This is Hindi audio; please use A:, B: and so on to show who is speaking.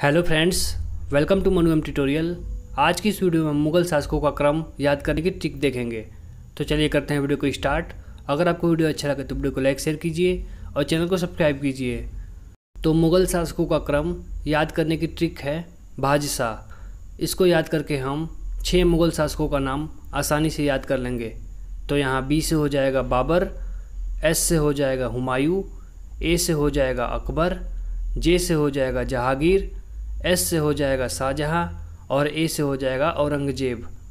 A: hello friends welcome to Manu tutorial आज की इस वीडियो में हम मुगल शासकों का क्रम याद करने की ट्रिक देखेंगे तो चलिए करते हैं वीडियो को स्टार्ट अगर आपको वीडियो अच्छा लगे तो वीडियो को लाइक शेयर कीजिए और चैनल को सब्सक्राइब कीजिए तो मुगल शासकों का क्रम याद करने की ट्रिक है भाजशाह इसको याद करके हम छः मुगल शासकों का नाम आसानी से याद कर लेंगे तो यहाँ बी से हो जाएगा बाबर एस से हो जाएगा हुमायूं ए से हो जाएगा अकबर जे से हो जाएगा जहांगीर एस से हो जाएगा शाहजहाँ और ए से हो जाएगा औरंगजेब